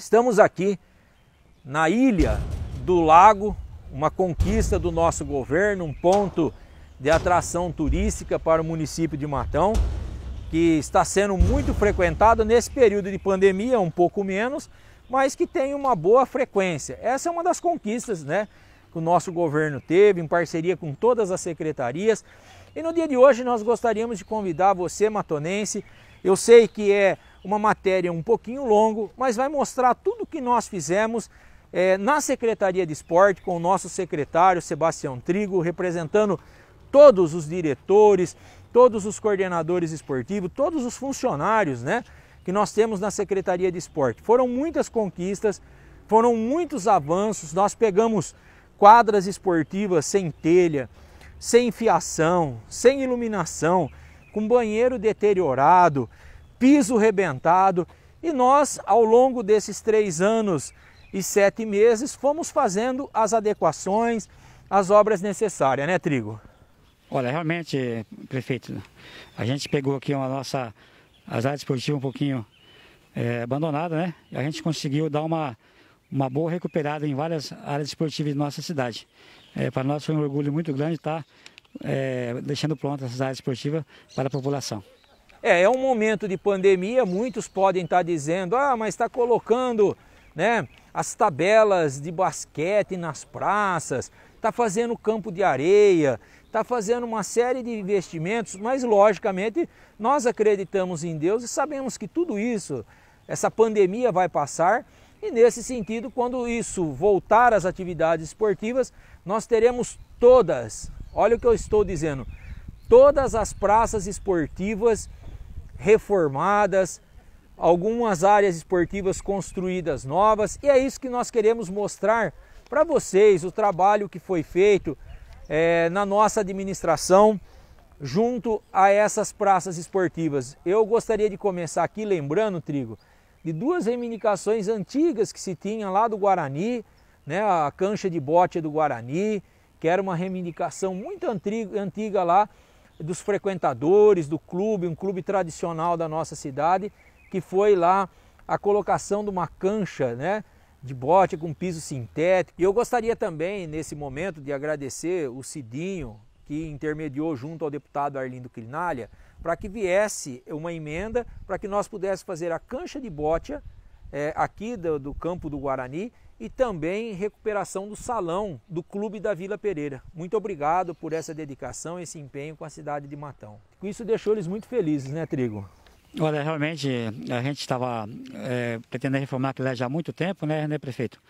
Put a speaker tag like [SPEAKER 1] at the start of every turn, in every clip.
[SPEAKER 1] Estamos aqui na ilha do lago, uma conquista do nosso governo, um ponto de atração turística para o município de Matão, que está sendo muito frequentado nesse período de pandemia, um pouco menos, mas que tem uma boa frequência. Essa é uma das conquistas, né? que o nosso governo teve, em parceria com todas as secretarias. E no dia de hoje nós gostaríamos de convidar você, matonense. Eu sei que é uma matéria um pouquinho longo, mas vai mostrar tudo o que nós fizemos é, na Secretaria de Esporte com o nosso secretário Sebastião Trigo, representando todos os diretores, todos os coordenadores esportivos, todos os funcionários né, que nós temos na Secretaria de Esporte. Foram muitas conquistas, foram muitos avanços, nós pegamos quadras esportivas sem telha, sem fiação, sem iluminação, com banheiro deteriorado, piso rebentado. E nós, ao longo desses três anos e sete meses, fomos fazendo as adequações, as
[SPEAKER 2] obras necessárias, né, Trigo? Olha, realmente, prefeito, a gente pegou aqui uma nossa as áreas esportivas um pouquinho é, abandonada, né? A gente conseguiu dar uma, uma boa recuperada em várias áreas esportivas de nossa cidade. É, para nós foi um orgulho muito grande estar tá? é, deixando prontas essas áreas esportivas para a população.
[SPEAKER 1] É, é um momento de pandemia, muitos podem estar dizendo, ah, mas está colocando né, as tabelas de basquete nas praças, está fazendo campo de areia, está fazendo uma série de investimentos, mas logicamente nós acreditamos em Deus e sabemos que tudo isso, essa pandemia vai passar. E nesse sentido, quando isso voltar às atividades esportivas, nós teremos todas, olha o que eu estou dizendo, todas as praças esportivas reformadas, algumas áreas esportivas construídas novas, e é isso que nós queremos mostrar para vocês: o trabalho que foi feito é, na nossa administração junto a essas praças esportivas. Eu gostaria de começar aqui lembrando, Trigo, de duas reivindicações antigas que se tinha lá do Guarani, né, a cancha de bote do Guarani, que era uma reivindicação muito antiga lá dos frequentadores do clube, um clube tradicional da nossa cidade, que foi lá a colocação de uma cancha né, de bote com piso sintético. E eu gostaria também, nesse momento, de agradecer o Cidinho, que intermediou junto ao deputado Arlindo Quinalha, para que viesse uma emenda para que nós pudéssemos fazer a cancha de bote é, aqui do, do campo do Guarani e também recuperação do salão do Clube da Vila Pereira. Muito obrigado por essa dedicação, esse empenho com a cidade de Matão. com Isso deixou eles muito felizes, né, Trigo?
[SPEAKER 2] Olha, realmente a gente estava é, pretendendo reformar aquilo já há muito tempo, né, né prefeito?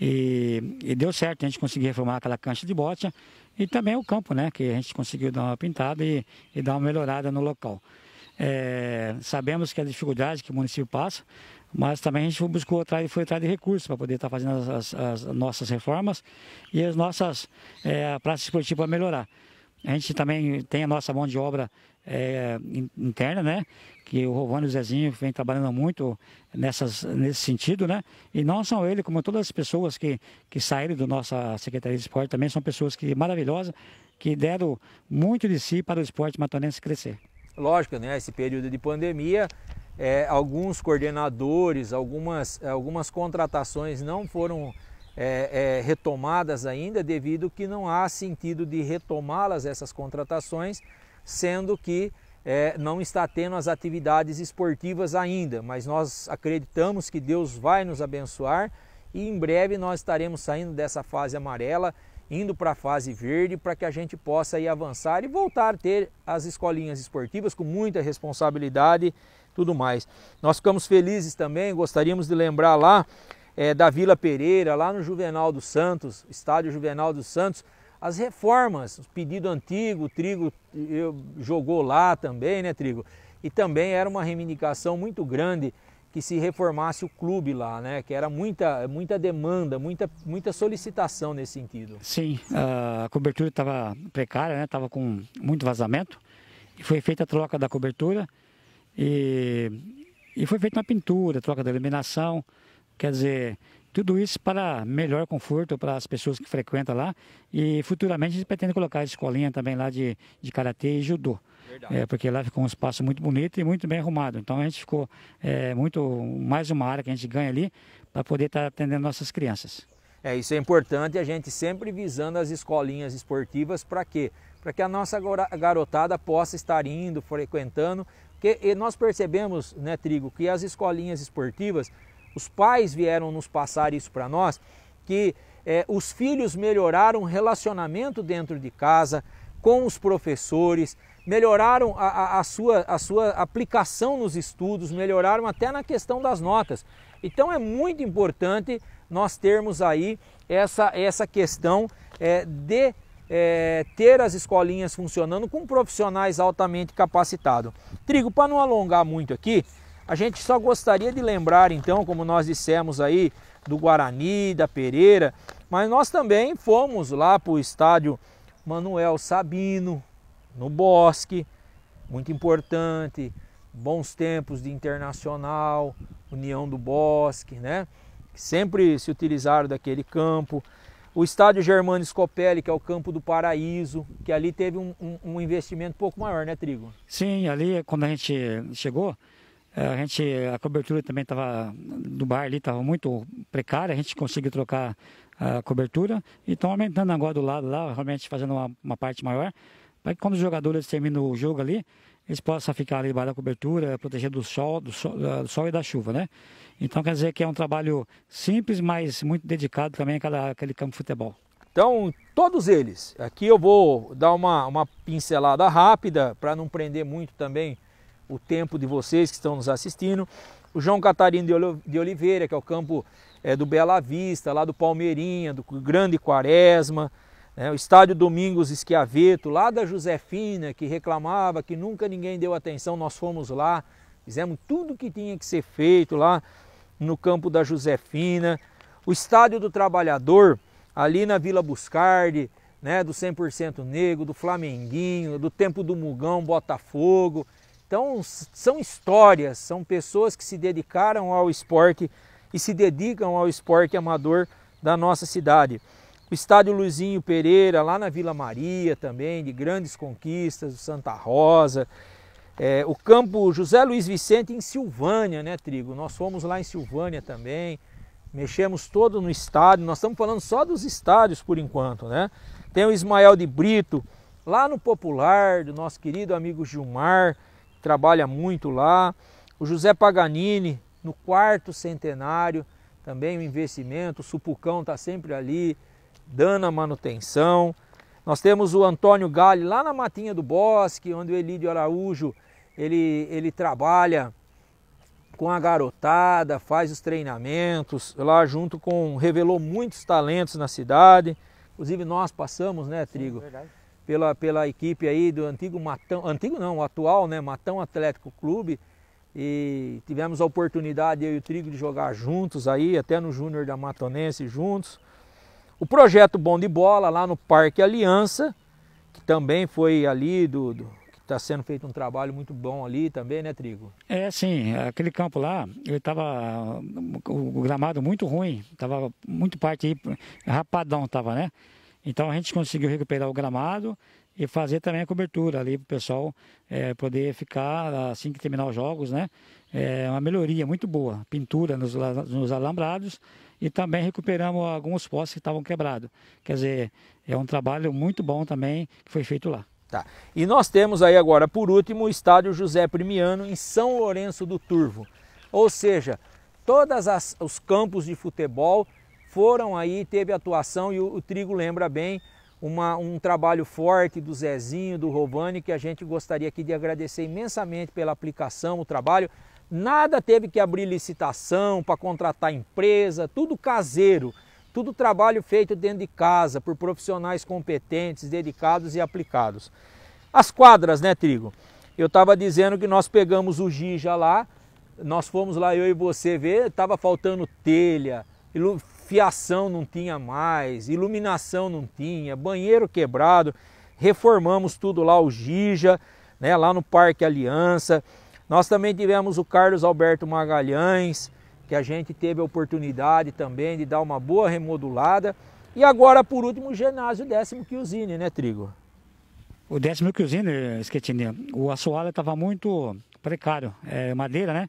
[SPEAKER 2] E, e, deu certo, a gente conseguiu reformar aquela cancha de bote e também o campo, né, que a gente conseguiu dar uma pintada e, e dar uma melhorada no local. É, sabemos que a dificuldade que o município passa, mas também a gente buscou atrás, foi atrás de recursos para poder estar tá fazendo as, as nossas reformas e as nossas é, praças esportivas para melhorar. A gente também tem a nossa mão de obra é, interna, né? Que o Rovano e o Zezinho vem trabalhando muito nessas, nesse sentido, né? E não são ele, como todas as pessoas que, que saíram da nossa Secretaria de Esporte, também são pessoas que maravilhosas, que deram muito de si para o esporte matonense crescer.
[SPEAKER 1] Lógico, né? Esse período de pandemia é, alguns coordenadores, algumas, algumas contratações não foram é, é, retomadas ainda, devido que não há sentido de retomá-las, essas contratações, sendo que é, não está tendo as atividades esportivas ainda, mas nós acreditamos que Deus vai nos abençoar e em breve nós estaremos saindo dessa fase amarela, indo para a fase verde, para que a gente possa ir avançar e voltar a ter as escolinhas esportivas com muita responsabilidade tudo mais. Nós ficamos felizes também, gostaríamos de lembrar lá é, da Vila Pereira, lá no Juvenal dos Santos, estádio Juvenal dos Santos, as reformas, o pedido antigo, o Trigo eu, jogou lá também, né, Trigo? E também era uma reivindicação muito grande que se reformasse o clube lá, né? Que era muita, muita demanda, muita, muita solicitação nesse sentido.
[SPEAKER 2] Sim, a cobertura estava precária, né? Estava com muito vazamento e foi feita a troca da cobertura e, e foi feita uma pintura, troca da iluminação, quer dizer, tudo isso para melhor conforto para as pessoas que frequentam lá. E futuramente a gente pretende colocar a escolinha também lá de, de karatê e judô. É, porque lá ficou um espaço muito bonito e muito bem arrumado. Então a gente ficou é, muito mais uma área que a gente ganha ali para poder estar tá atendendo nossas crianças.
[SPEAKER 1] É, isso é importante, a gente sempre visando as escolinhas esportivas para quê? Para que a nossa garotada possa estar indo, frequentando, porque nós percebemos, né, Trigo, que as escolinhas esportivas, os pais vieram nos passar isso para nós, que é, os filhos melhoraram o relacionamento dentro de casa, com os professores, melhoraram a, a, a, sua, a sua aplicação nos estudos, melhoraram até na questão das notas. Então é muito importante nós termos aí essa, essa questão é, de é, ter as escolinhas funcionando com profissionais altamente capacitados. Trigo, para não alongar muito aqui, a gente só gostaria de lembrar, então, como nós dissemos aí, do Guarani, da Pereira, mas nós também fomos lá para o estádio Manuel Sabino, no Bosque, muito importante, bons tempos de Internacional, União do Bosque, né? Sempre se utilizaram daquele campo. O estádio Germano Scopelli, que é o campo do Paraíso, que ali teve um, um, um investimento um pouco maior, né, Trigo?
[SPEAKER 2] Sim, ali quando a gente chegou, eh, a gente a cobertura também estava do bar ali estava muito precária, a gente conseguiu trocar a cobertura e estão aumentando agora do lado lá, realmente fazendo uma, uma parte maior para que quando os jogadores terminam o jogo ali, eles possam ficar ali debaixo da cobertura, proteger do sol, do sol, do sol, e da chuva, né? Então quer dizer que é um trabalho simples, mas muito dedicado também àquela, àquele campo de futebol. Então, todos
[SPEAKER 1] eles. Aqui eu vou dar uma, uma pincelada rápida para não prender muito também o tempo de vocês que estão nos assistindo. O João Catarino de Oliveira, que é o campo é, do Bela Vista, lá do Palmeirinha, do Grande Quaresma, né? o estádio Domingos Esquiaveto, lá da Josefina, que reclamava que nunca ninguém deu atenção, nós fomos lá, fizemos tudo que tinha que ser feito lá no campo da Josefina. O estádio do Trabalhador, ali na Vila Buscardi, né, do 100% Negro, do Flamenguinho, do Tempo do Mugão, Botafogo. Então, são histórias, são pessoas que se dedicaram ao esporte e se dedicam ao esporte amador da nossa cidade o estádio Luizinho Pereira, lá na Vila Maria também, de grandes conquistas, o Santa Rosa, é, o campo José Luiz Vicente em Silvânia, né, Trigo? Nós fomos lá em Silvânia também, mexemos todo no estádio, nós estamos falando só dos estádios por enquanto, né? Tem o Ismael de Brito, lá no Popular, do nosso querido amigo Gilmar, que trabalha muito lá. O José Paganini, no quarto centenário, também o um investimento, o Supucão está sempre ali, dando a manutenção. Nós temos o Antônio Galli lá na Matinha do Bosque, onde o Elídio Araújo ele, ele trabalha com a garotada, faz os treinamentos, lá junto com revelou muitos talentos na cidade. Inclusive nós passamos, né, Trigo? Sim, pela, pela equipe aí do antigo Matão, antigo não, o atual, né, Matão Atlético Clube. E tivemos a oportunidade eu e o Trigo de jogar juntos aí, até no Júnior da Matonense juntos. O projeto Bom de Bola, lá no Parque Aliança, que também foi ali do, do está sendo feito um trabalho muito bom ali também, né, Trigo?
[SPEAKER 2] É, sim. Aquele campo lá, ele estava o gramado muito ruim, estava muito parte aí, rapadão estava, né? Então a gente conseguiu recuperar o gramado e fazer também a cobertura ali para o pessoal é, poder ficar assim que terminar os jogos, né? É uma melhoria muito boa, pintura nos, nos alambrados e também recuperamos alguns postes que estavam quebrados. Quer dizer, é um trabalho muito bom também que foi feito lá.
[SPEAKER 1] Tá. E nós temos aí agora, por último, o estádio José Primiano em São Lourenço do Turvo. Ou seja, todos os campos de futebol foram aí, teve atuação e o, o Trigo lembra bem uma, um trabalho forte do Zezinho, do Rovani, que a gente gostaria aqui de agradecer imensamente pela aplicação, o trabalho. Nada teve que abrir licitação para contratar empresa, tudo caseiro, tudo trabalho feito dentro de casa por profissionais competentes, dedicados e aplicados. As quadras, né, Trigo? Eu estava dizendo que nós pegamos o Gija lá, nós fomos lá, eu e você, ver, estava faltando telha, fiação não tinha mais, iluminação não tinha, banheiro quebrado, reformamos tudo lá, o Gija, né, lá no Parque Aliança. Nós também tivemos o Carlos Alberto Magalhães, que a gente teve a oportunidade também de dar uma boa remodulada. E agora, por último, o ginásio décimo
[SPEAKER 2] Quilzine, né, Trigo? O décimo Quilzine, Schettini, né? o assoalho estava muito precário, é madeira, né?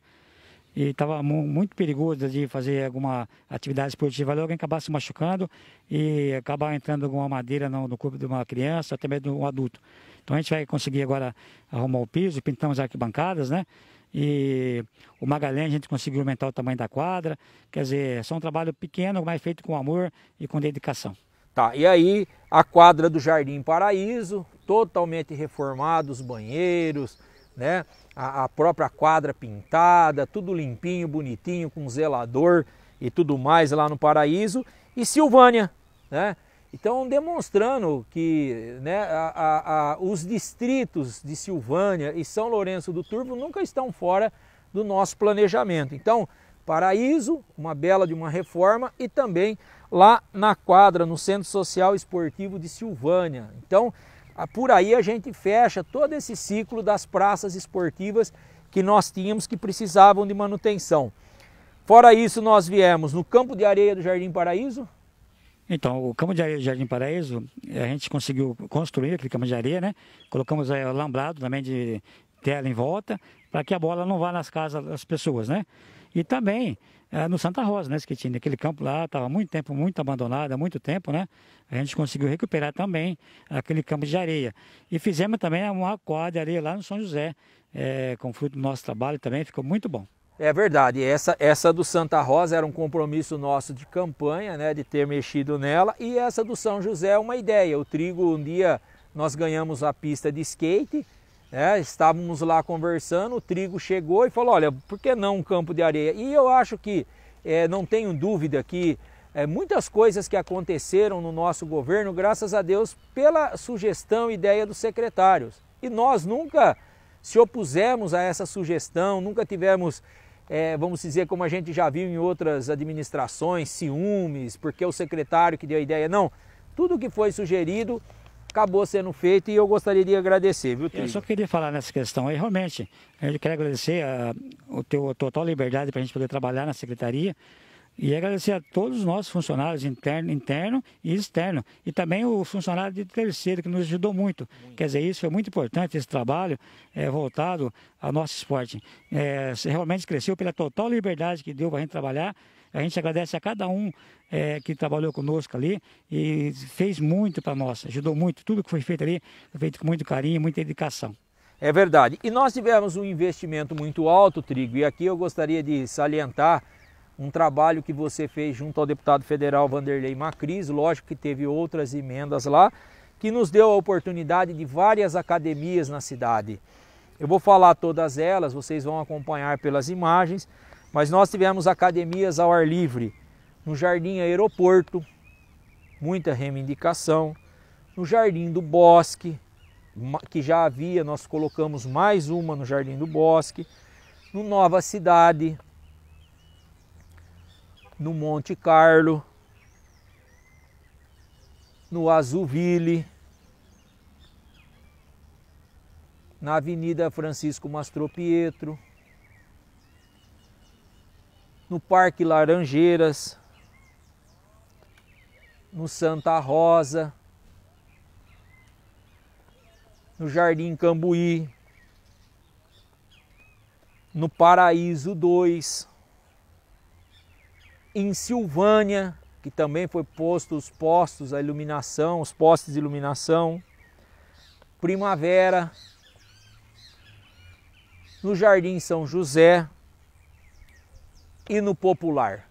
[SPEAKER 2] E estava muito perigoso de fazer alguma atividade esportiva ali, alguém acabar se machucando e acabar entrando alguma madeira no, no corpo de uma criança, até mesmo de um adulto. Então a gente vai conseguir agora arrumar o piso, pintamos arquibancadas, né? E o Magalhães a gente conseguiu aumentar o tamanho da quadra. Quer dizer, é só um trabalho pequeno, mas feito com amor e com dedicação.
[SPEAKER 1] Tá, e aí a quadra do Jardim Paraíso, totalmente reformada, os banheiros, né? A, a, própria quadra pintada, tudo limpinho, bonitinho, com zelador e tudo mais lá no Paraíso. E Silvânia, né? Então, demonstrando que né, a, a, os distritos de Silvânia e São Lourenço do Turvo nunca estão fora do nosso planejamento. Então, Paraíso, uma bela de uma reforma, e também lá na quadra, no Centro Social Esportivo de Silvânia. Então, por aí a gente fecha todo esse ciclo das praças esportivas que nós tínhamos que precisavam de manutenção. Fora isso, nós viemos no Campo de Areia do Jardim Paraíso,
[SPEAKER 2] então, o Campo de Areia do Jardim Paraíso, eh, a gente conseguiu construir aquele campo de areia, né? Colocamos aí eh, alambrado também de tela em volta, para que a bola não vá nas casas das pessoas, né? E também é, no Santa Rosa, né, tinha Aquele campo lá estava muito tempo, muito abandonado, há muito tempo, né? A gente conseguiu recuperar também aquele campo de areia. E fizemos também uma quadra de areia lá no São José, é, com fruto do nosso trabalho também, ficou muito bom.
[SPEAKER 1] É verdade, essa, essa do Santa Rosa era um compromisso nosso de campanha, né, de ter mexido nela, e essa do São José é uma ideia. O trigo, um dia nós ganhamos a pista de skate, né, estávamos lá conversando, o trigo chegou e falou: Olha, por que não um campo de areia? E eu acho que, é, não tenho dúvida que é, muitas coisas que aconteceram no nosso governo, graças a Deus, pela sugestão e ideia dos secretários. E nós nunca se opusemos a essa sugestão, nunca tivemos é, vamos dizer, como a gente já viu em outras administrações, ciúmes, porque é o secretário que deu a ideia. Não, tudo que foi sugerido
[SPEAKER 2] acabou sendo feito e eu gostaria de agradecer, viu, Trigo? Eu só queria falar nessa questão aí, realmente, eu quero agradecer a, a, a total liberdade para a gente poder trabalhar na secretaria, e agradecer a todos os nossos funcionários, interno, interno e externo. E também o funcionário de terceiro, que nos ajudou muito. muito. Quer dizer, isso foi muito importante, esse trabalho é, voltado ao nosso esporte. É, realmente cresceu pela total liberdade que deu para a gente trabalhar. A gente agradece a cada um é, que trabalhou conosco ali e fez muito para nós, ajudou muito. Tudo que foi feito ali foi feito com muito carinho, muita dedicação. É verdade. E nós tivemos um
[SPEAKER 1] investimento muito alto, Trigo, e aqui eu gostaria de salientar um trabalho que você fez junto ao deputado federal Vanderlei Macris, lógico que teve outras emendas lá, que nos deu a oportunidade de várias academias na cidade. Eu vou falar todas elas, vocês vão acompanhar pelas imagens, mas nós tivemos academias ao ar livre, no Jardim Aeroporto, muita reivindicação, no Jardim do Bosque, que já havia, nós colocamos mais uma no Jardim do Bosque, no Nova Cidade, no Monte Carlo, no Azulville, na Avenida Francisco Mastropietro, no Parque Laranjeiras, no Santa Rosa, no Jardim Cambuí, no Paraíso 2, em Silvânia, que também foi posto os postos, a iluminação, os postes de iluminação. Primavera, no Jardim São José e no Popular.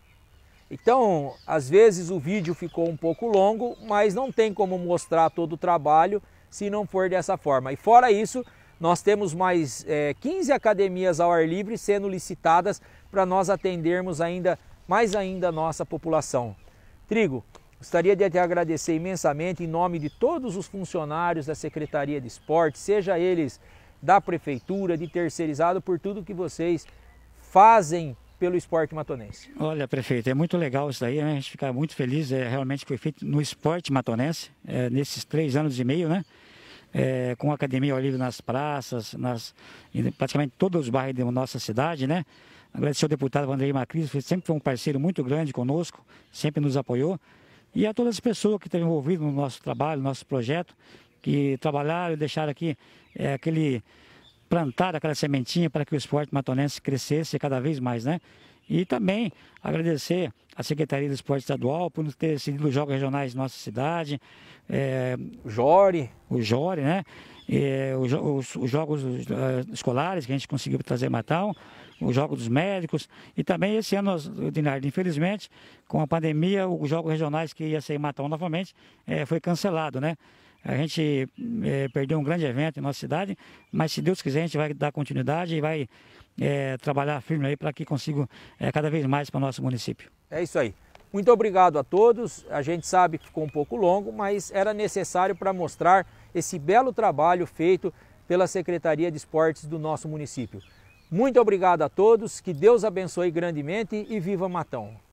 [SPEAKER 1] Então, às vezes o vídeo ficou um pouco longo, mas não tem como mostrar todo o trabalho se não for dessa forma. E fora isso, nós temos mais é, eh, 15 academias ao ar livre sendo licitadas para nós atendermos ainda mais ainda a nossa população. Trigo, gostaria de te agradecer imensamente em nome de todos os funcionários da Secretaria de Esporte, seja eles da Prefeitura, de terceirizado, por tudo que vocês fazem pelo esporte matonense.
[SPEAKER 2] Olha, prefeito, é muito legal isso daí, né? a gente fica muito feliz é, realmente foi feito no esporte matonense, é, nesses três anos e meio, né? É, com a Academia Olívio nas praças, nas, em praticamente todos os bairros da nossa cidade, né? Agradecer ao deputado Vanderlei Macris, que sempre foi um parceiro muito grande conosco, sempre nos apoiou. E a todas as pessoas que estão envolvidas no nosso trabalho, no nosso projeto, que trabalharam e deixaram aqui é, aquele plantar aquela sementinha para que o esporte matonense crescesse cada vez mais, né? E também agradecer à Secretaria do Esporte Estadual por nos ter cedido os jogos regionais de nossa cidade. É, Jore. O Jore, né? É, os, os, jogos escolares que a gente conseguiu trazer Matão o Jogo dos Médicos. E também esse ano, Dinardi, infelizmente, com a pandemia, os Jogos Regionais que ia ser em Matão novamente, é, foi cancelado, né? A gente é, perdeu um grande evento em nossa cidade, mas se Deus quiser, a gente vai dar continuidade e vai é, trabalhar firme aí para que consiga é, cada vez mais para o nosso município.
[SPEAKER 1] É isso aí. Muito obrigado a todos. A gente sabe que ficou um pouco longo, mas era necessário para mostrar esse belo trabalho feito pela Secretaria de Esportes do nosso município. Muito obrigado a todos, que Deus abençoe grandemente e viva Matão!